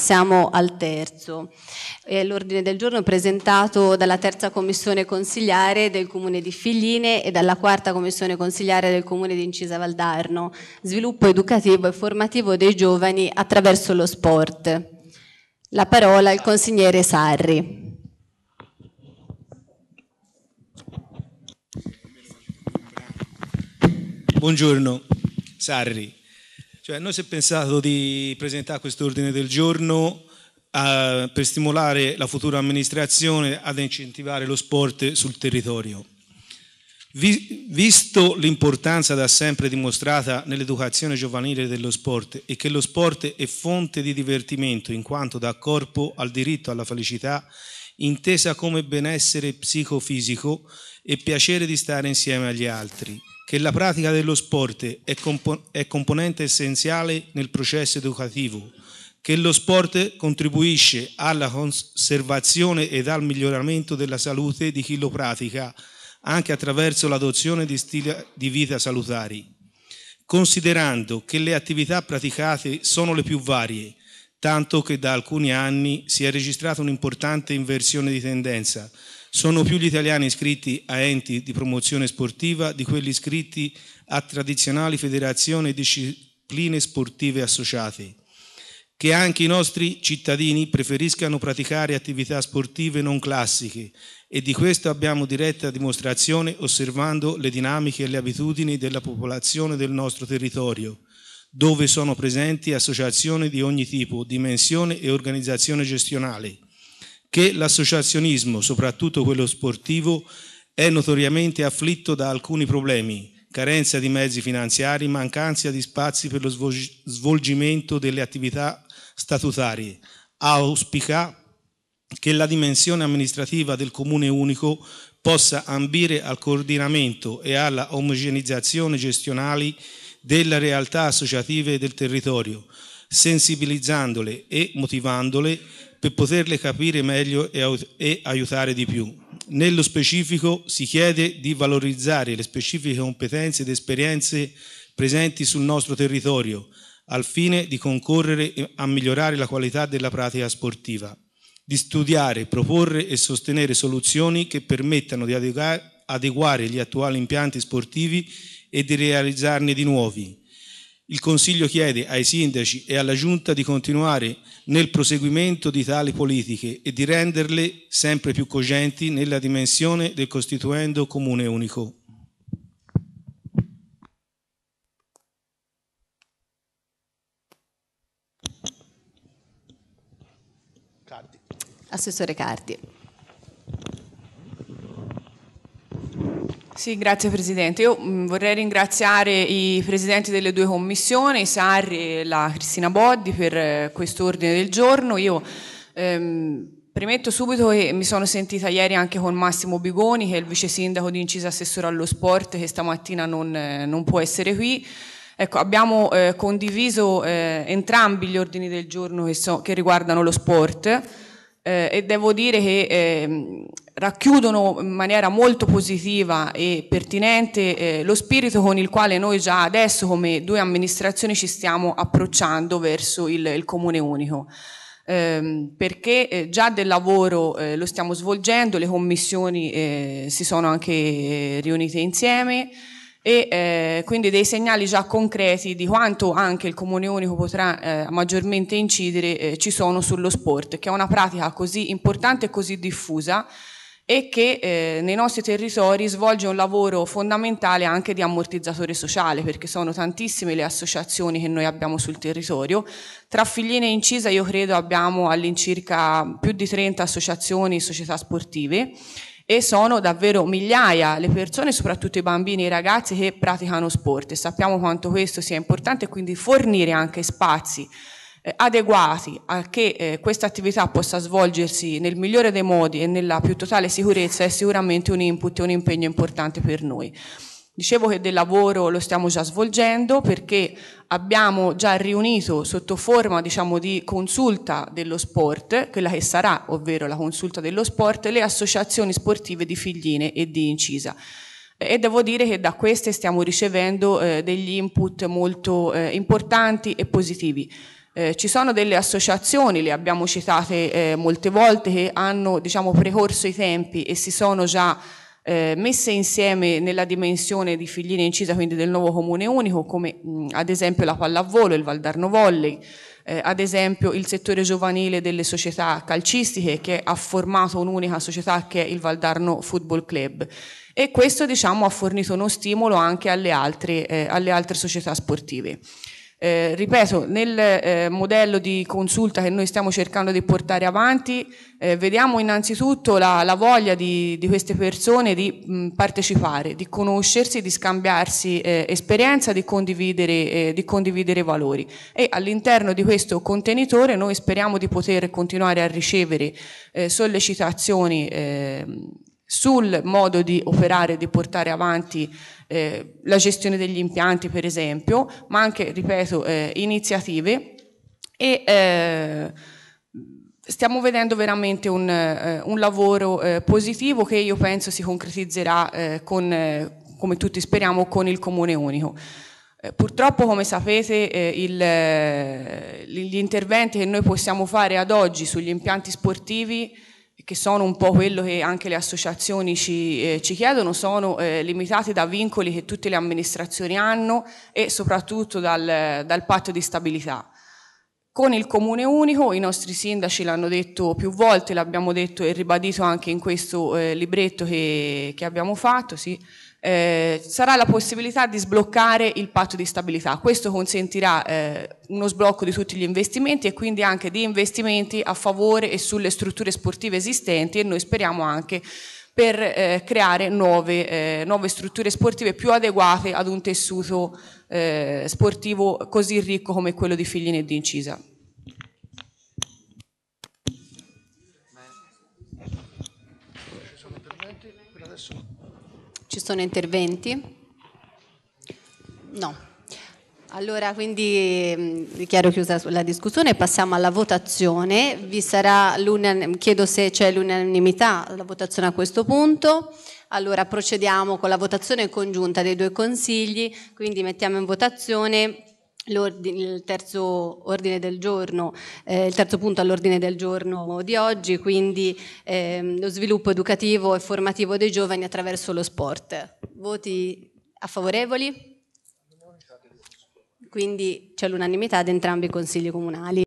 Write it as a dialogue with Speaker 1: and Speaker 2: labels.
Speaker 1: Siamo al
Speaker 2: terzo. Eh, l'ordine del giorno è presentato dalla terza commissione consigliare del comune di Figline e dalla quarta commissione consigliare del comune di Incisa Valdarno, sviluppo educativo e formativo dei giovani attraverso lo sport. La parola al consigliere Sarri.
Speaker 1: Buongiorno Sarri, cioè, noi si è pensato di presentare questo ordine del giorno eh, per stimolare la futura amministrazione ad incentivare lo sport sul territorio. Vi, visto l'importanza da sempre dimostrata nell'educazione giovanile dello sport e che lo sport è fonte di divertimento in quanto dà corpo al diritto alla felicità intesa come benessere psicofisico e piacere di stare insieme agli altri, che la pratica dello sport è, compo- è componente essenziale nel processo educativo, che lo sport contribuisce alla conservazione ed al miglioramento della salute di chi lo pratica, anche attraverso l'adozione di stili di vita salutari. Considerando che le attività praticate sono le più varie, tanto che da alcuni anni si è registrata un'importante inversione di tendenza. Sono più gli italiani iscritti a enti di promozione sportiva di quelli iscritti a tradizionali federazioni e discipline sportive associate. Che anche i nostri cittadini preferiscano praticare attività sportive non classiche e di questo abbiamo diretta dimostrazione osservando le dinamiche e le abitudini della popolazione del nostro territorio dove sono presenti associazioni di ogni tipo, dimensione e organizzazione gestionale, che l'associazionismo, soprattutto quello sportivo, è notoriamente afflitto da alcuni problemi, carenza di mezzi finanziari, mancanza di spazi per lo svolgimento delle attività statutarie. Auspica che la dimensione amministrativa del Comune unico possa ambire al coordinamento e alla omogenizzazione gestionali delle realtà associative del territorio, sensibilizzandole e motivandole per poterle capire meglio e aiutare di più. Nello specifico si chiede di valorizzare le specifiche competenze ed esperienze presenti sul nostro territorio, al fine di concorrere a migliorare la qualità della pratica sportiva, di studiare, proporre e sostenere soluzioni che permettano di adeguare gli attuali impianti sportivi e di realizzarne di nuovi. Il Consiglio chiede ai sindaci e alla Giunta di continuare nel proseguimento di tali politiche e di renderle sempre più cogenti nella dimensione del costituendo comune unico.
Speaker 3: Assessore Cardi. Sì, grazie Presidente. Io vorrei ringraziare i Presidenti delle due commissioni, Sarri e la Cristina Boddi, per eh, questo ordine del giorno. Io ehm, Premetto subito che mi sono sentita ieri anche con Massimo Bigoni, che è il vice sindaco di Incisa Assessore allo Sport, che stamattina non, eh, non può essere qui. Ecco, abbiamo eh, condiviso eh, entrambi gli ordini del giorno che, so, che riguardano lo sport eh, e devo dire che ehm, racchiudono in maniera molto positiva e pertinente eh, lo spirito con il quale noi già adesso come due amministrazioni ci stiamo approcciando verso il, il comune unico. Eh, perché eh, già del lavoro eh, lo stiamo svolgendo, le commissioni eh, si sono anche eh, riunite insieme e quindi dei segnali già concreti di quanto anche il Comune Unico potrà maggiormente incidere ci sono sullo sport, che è una pratica così importante e così diffusa e che eh, nei nostri territori svolge un lavoro fondamentale anche di ammortizzatore sociale, perché sono tantissime le associazioni che noi abbiamo sul territorio. Tra Figline e Incisa io credo abbiamo all'incirca più di 30 associazioni, e società sportive e sono davvero migliaia le persone, soprattutto i bambini e i ragazzi che praticano sport e sappiamo quanto questo sia importante, quindi fornire anche spazi eh, adeguati a che eh, questa attività possa svolgersi nel migliore dei modi e nella più totale sicurezza è sicuramente un input e un impegno importante per noi. Dicevo che del lavoro lo stiamo già svolgendo perché abbiamo già riunito sotto forma diciamo, di consulta dello sport, quella che sarà ovvero la consulta dello sport, le associazioni sportive di Figline e di Incisa. E devo dire che da queste stiamo ricevendo eh, degli input molto eh, importanti e positivi. Eh, ci sono delle associazioni, le abbiamo citate eh, molte volte, che hanno diciamo, precorso i tempi e si sono già eh, messe insieme nella dimensione di Figline Incisa, quindi del nuovo comune unico, come mh, ad esempio la pallavolo, il Valdarno Volley, eh, ad esempio il settore giovanile delle società calcistiche che ha formato un'unica società che è il Valdarno Football Club e questo diciamo, ha fornito uno stimolo anche alle altre, eh, alle altre società sportive. Eh, ripeto, nel eh, modello di consulta che noi stiamo cercando di portare avanti, eh, vediamo innanzitutto la, la voglia di, di, queste persone di mh, partecipare, di conoscersi, di scambiarsi eh, esperienza, di condividere, eh, di condividere valori. E all'interno di questo contenitore noi speriamo di poter continuare a ricevere eh, sollecitazioni ehm, sul modo di operare, e di portare avanti eh, la gestione degli impianti per esempio, ma anche, ripeto, eh, iniziative e eh, stiamo vedendo veramente un, eh, un lavoro eh, positivo che io penso si concretizzerà eh, con, come tutti speriamo, con il Comune Unico. Purtroppo, come sapete, eh, il, eh, gli interventi che noi possiamo fare ad oggi sugli impianti sportivi che sono un po' quello che anche le associazioni ci, eh, ci chiedono, sono eh, limitate da vincoli che tutte le amministrazioni hanno e soprattutto dal, dal patto di stabilità. Con il comune unico, i nostri sindaci l'hanno detto più volte, l'abbiamo detto e ribadito anche in questo eh, libretto che, che abbiamo fatto, sì, eh, sarà la possibilità di sbloccare il patto di stabilità. Questo consentirà eh, uno sblocco di tutti gli investimenti e quindi anche di investimenti a favore e sulle strutture sportive esistenti e noi speriamo anche per eh, creare nuove, eh, nuove, strutture sportive più adeguate ad un tessuto eh, sportivo così ricco come quello di Figline e di Incisa.
Speaker 1: Beh, ci sono interventi, per adesso
Speaker 2: ci sono interventi? No. Allora, quindi mm, dichiaro chiusa la discussione e passiamo alla votazione. chiedo se c'è l'unanimità la votazione a questo punto. Allora, procediamo con la votazione congiunta dei due consigli, quindi mettiamo in votazione il terzo, giorno, eh, il terzo punto all'ordine del giorno di oggi, quindi eh, lo sviluppo educativo e formativo dei giovani attraverso lo sport. Voti a favorevoli? Quindi c'è l'unanimità di entrambi i consigli comunali.